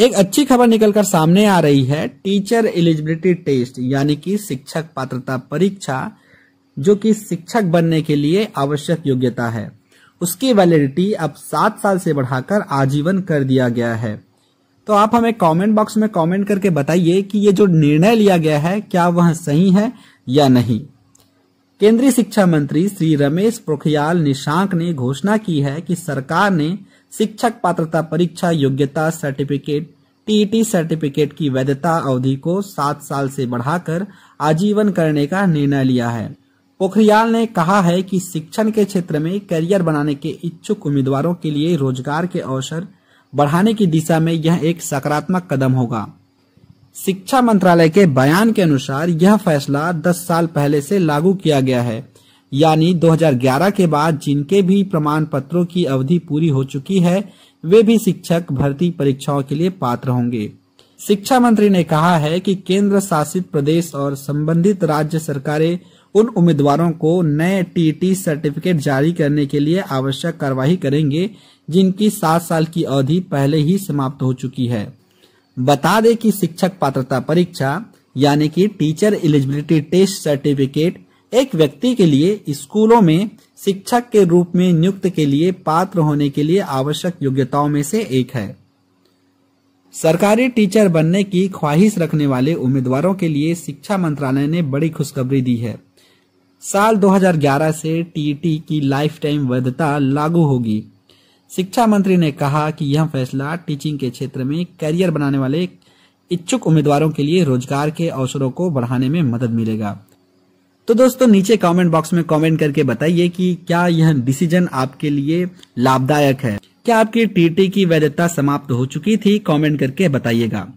एक अच्छी खबर निकलकर सामने आ रही है टीचर एलिजिबिलिटी टेस्ट यानी कि शिक्षक पात्रता परीक्षा जो कि शिक्षक बनने के लिए आवश्यक योग्यता है उसकी वैलिडिटी अब सात साल से बढ़ाकर आजीवन कर दिया गया है तो आप हमें कमेंट बॉक्स में कमेंट करके बताइए कि ये जो निर्णय लिया गया है क्या वह सही है या नहीं केंद्रीय शिक्षा मंत्री श्री रमेश पोखरियाल निशांक ने घोषणा की है कि सरकार ने शिक्षक पात्रता परीक्षा योग्यता सर्टिफिकेट टीटी सर्टिफिकेट की वैधता अवधि को सात साल से बढ़ाकर आजीवन करने का निर्णय लिया है पोखरियाल ने कहा है कि शिक्षण के क्षेत्र में करियर बनाने के इच्छुक उम्मीदवारों के लिए रोजगार के अवसर बढ़ाने की दिशा में यह एक सकारात्मक कदम होगा शिक्षा मंत्रालय के बयान के अनुसार यह फैसला 10 साल पहले से लागू किया गया है यानी 2011 के बाद जिनके भी प्रमाण पत्रों की अवधि पूरी हो चुकी है वे भी शिक्षक भर्ती परीक्षाओं के लिए पात्र होंगे शिक्षा मंत्री ने कहा है कि केंद्र शासित प्रदेश और संबंधित राज्य सरकारें उन उम्मीदवारों को नए टीटी सर्टिफिकेट जारी करने के लिए आवश्यक कार्यवाही करेंगे जिनकी सात साल की अवधि पहले ही समाप्त हो चुकी है बता दें कि शिक्षक पात्रता परीक्षा यानी कि टीचर एलिजिबिलिटी टेस्ट सर्टिफिकेट एक व्यक्ति के लिए स्कूलों में शिक्षक के रूप में नियुक्त के लिए पात्र होने के लिए आवश्यक योग्यताओं में से एक है सरकारी टीचर बनने की ख्वाहिश रखने वाले उम्मीदवारों के लिए शिक्षा मंत्रालय ने बड़ी खुशखबरी दी है साल 2011 से टीटी की लाइफ टाइम वैधता लागू होगी शिक्षा मंत्री ने कहा कि यह फैसला टीचिंग के क्षेत्र में करियर बनाने वाले इच्छुक उम्मीदवारों के लिए रोजगार के अवसरों को बढ़ाने में मदद मिलेगा तो दोस्तों नीचे कमेंट बॉक्स में कमेंट करके बताइए कि क्या यह डिसीजन आपके लिए लाभदायक है क्या आपकी टीटी की वैधता समाप्त हो चुकी थी कमेंट करके बताइएगा